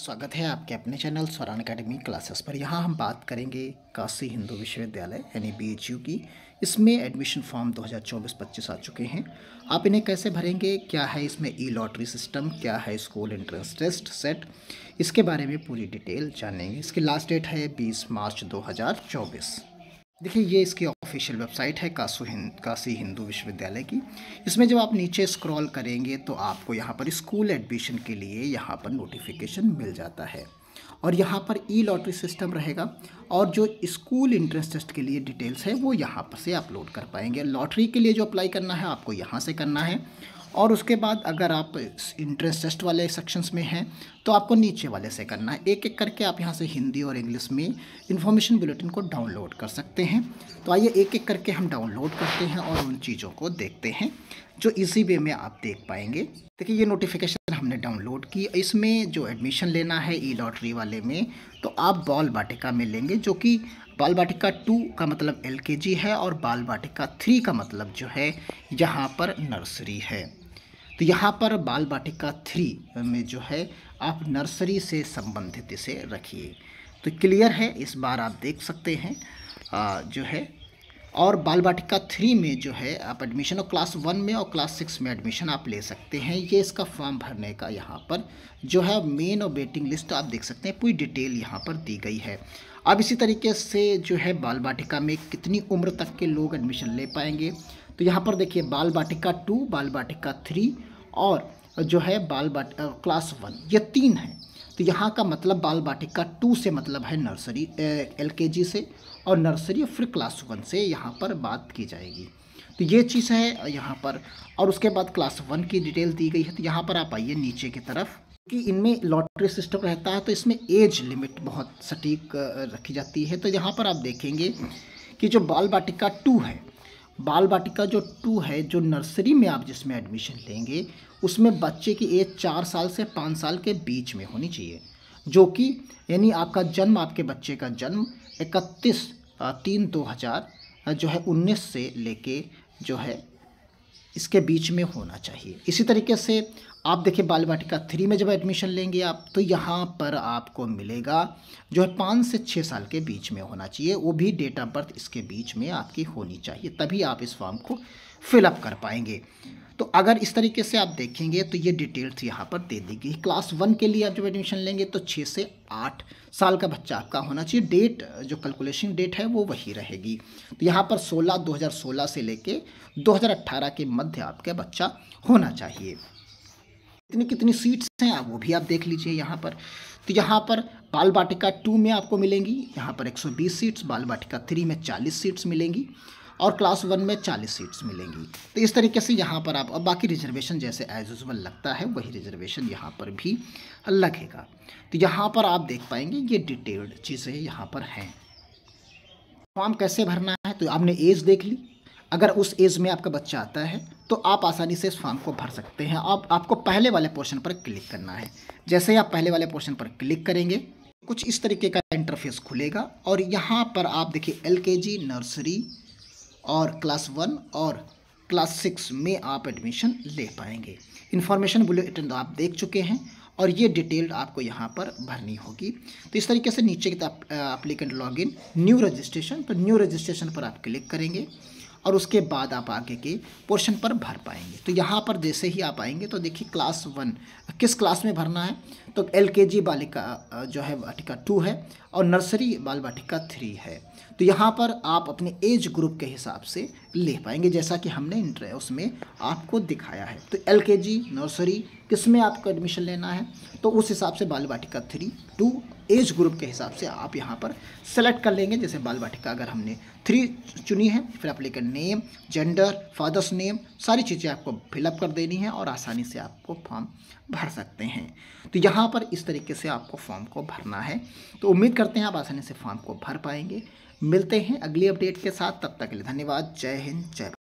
स्वागत है आपके अपने चैनल स्वरान अकेडमी क्लासेस पर यहाँ हम बात करेंगे काशी हिंदू विश्वविद्यालय यानी बी की इसमें एडमिशन फॉर्म 2024-25 आ चुके हैं आप इन्हें कैसे भरेंगे क्या है इसमें ई लॉटरी सिस्टम क्या है स्कूल एंट्रेंस टेस्ट सेट इसके बारे में पूरी डिटेल जानेंगे इसकी लास्ट डेट है बीस मार्च दो देखिए ये इसकी ऑफिशियल वेबसाइट है कासू हिंद काशी हिंदू विश्वविद्यालय की इसमें जब आप नीचे स्क्रॉल करेंगे तो आपको यहाँ पर स्कूल एडमिशन के लिए यहाँ पर नोटिफिकेशन मिल जाता है और यहाँ पर ई लॉटरी सिस्टम रहेगा और जो स्कूल इंट्रेंस टेस्ट के लिए डिटेल्स है वो यहाँ पर से अपलोड कर पाएंगे लॉटरी के लिए जो अप्लाई करना है आपको यहाँ से करना है और उसके बाद अगर आप इंट्रेंस टेस्ट वाले सेक्शंस में हैं तो आपको नीचे वाले से करना है एक एक करके आप यहाँ से हिंदी और इंग्लिश में इन्फॉर्मेशन बुलेटिन को डाउनलोड कर सकते हैं तो आइए एक एक करके हम डाउनलोड करते हैं और उन चीज़ों को देखते हैं जो इसी वे में आप देख पाएंगे देखिए ये नोटिफिकेशन हमने डाउनलोड की इसमें जो एडमिशन लेना है ई लॉटरी वाले में तो आप बाल बाटिका में लेंगे जो कि बाल बाटिका टू का मतलब एल है और बाल बाटिका थ्री का मतलब जो है यहाँ पर नर्सरी है तो यहाँ पर बाल वाटिका थ्री में जो है आप नर्सरी से संबंधित इसे रखिए तो क्लियर है इस बार आप देख सकते हैं आ, जो है और बाल वाटिका थ्री में जो है आप एडमिशन और क्लास वन में और क्लास सिक्स में एडमिशन आप ले सकते हैं ये इसका फॉर्म भरने का यहाँ पर जो है मेन और वेटिंग लिस्ट तो आप देख सकते हैं पूरी डिटेल यहाँ पर दी गई है अब इसी तरीके से जो है बाल वाटिका में कितनी उम्र तक के लोग एडमिशन ले पाएंगे तो यहाँ पर देखिए बाल वाटिका टू बाल वाटिका थ्री और जो है बाल बाट क्लास वन ये तीन है तो यहाँ का मतलब बाल बाटिका टू से मतलब है नर्सरी एल के जी से और नर्सरी फिर क्लास वन से यहाँ पर बात की जाएगी तो ये चीज़ है यहाँ पर और उसके बाद क्लास वन की डिटेल दी गई है तो यहाँ पर आप आइए नीचे की तरफ कि इनमें लॉटरी सिस्टम रहता है तो इसमें एज लिमिट बहुत सटीक रखी जाती है तो यहाँ पर आप देखेंगे कि जो बाल बाटिका टू है बाल वाटिका जो टू है जो नर्सरी में आप जिसमें एडमिशन लेंगे उसमें बच्चे की एज चार साल से पाँच साल के बीच में होनी चाहिए जो कि यानी आपका जन्म आपके बच्चे का जन्म इकतीस तीन दो हज़ार जो है उन्नीस से लेके जो है इसके बीच में होना चाहिए इसी तरीके से आप देखिए बाल वाटिका थ्री में जब एडमिशन लेंगे आप तो यहाँ पर आपको मिलेगा जो है पाँच से छः साल के बीच में होना चाहिए वो भी डेट ऑफ बर्थ इसके बीच में आपकी होनी चाहिए तभी आप इस फॉर्म को फिलअप कर पाएंगे तो अगर इस तरीके से आप देखेंगे तो ये डिटेल्स यहाँ पर दे दी गई क्लास वन के लिए आप जब एडमिशन लेंगे तो छः से आठ साल का बच्चा आपका होना चाहिए डेट जो कैलकुलेशन डेट है वो वही रहेगी तो यहाँ पर 16 2016 से लेके 2018 के मध्य आपका बच्चा होना चाहिए कितनी कितनी सीट्स हैं वो भी आप देख लीजिए यहाँ पर तो यहाँ पर बाल वाटिका टू में आपको मिलेंगी यहाँ पर 120 सीट्स बाल वाटिका थ्री में 40 सीट्स मिलेंगी और क्लास वन में 40 सीट्स मिलेंगी तो इस तरीके से यहाँ पर आप अब बाकी रिजर्वेशन जैसे एज यूजल लगता है वही रिजर्वेशन यहाँ पर भी लगेगा तो यहाँ पर आप देख पाएंगे ये डिटेल्ड चीज़ें यहाँ पर हैं फॉर्म कैसे भरना है तो आपने एज देख ली अगर उस एज में आपका बच्चा आता है तो आप आसानी से इस फॉर्म को भर सकते हैं आप आपको पहले वाले पोर्शन पर क्लिक करना है जैसे ही आप पहले वाले पोर्शन पर क्लिक करेंगे कुछ इस तरीके का इंटरफेस खुलेगा और यहाँ पर आप देखिए एलकेजी नर्सरी और क्लास वन और क्लास सिक्स में आप एडमिशन ले पाएंगे इन्फॉर्मेशन अटेंड आप देख चुके हैं और ये डिटेल्ड आपको यहाँ पर भरनी होगी तो इस तरीके से नीचे की अप्लीकेंट लॉगिन न्यू रजिस्ट्रेशन तो न्यू रजिस्ट्रेशन पर आप क्लिक करेंगे और उसके बाद आप आगे के पोर्शन पर भर पाएंगे तो यहाँ पर जैसे ही आप आएंगे तो देखिए क्लास वन किस क्लास में भरना है तो एल के जी बालिका जो है वाटिका टू है और नर्सरी बाल वाटिका थ्री है तो यहाँ पर आप अपने एज ग्रुप के हिसाब से ले पाएंगे जैसा कि हमने उसमें आपको दिखाया है तो एल के जी नर्सरी किस में आपको एडमिशन लेना है तो उस हिसाब से Bal Vatika three two age group के हिसाब से आप यहाँ पर सेलेक्ट कर लेंगे जैसे बाल वाटिका अगर हमने थ्री चुनी है फिर आप लेकर नेम जेंडर फादर्स नेम सारी चीज़ें आपको फिलअप कर देनी है और आसानी से आपको फॉर्म भर सकते हैं तो यहाँ यहाँ पर इस तरीके से आपको फॉर्म को भरना है तो उम्मीद करते हैं आप आसानी से फॉर्म को भर पाएंगे मिलते हैं अगली अपडेट के साथ तब तक के लिए धन्यवाद जय हिंद जय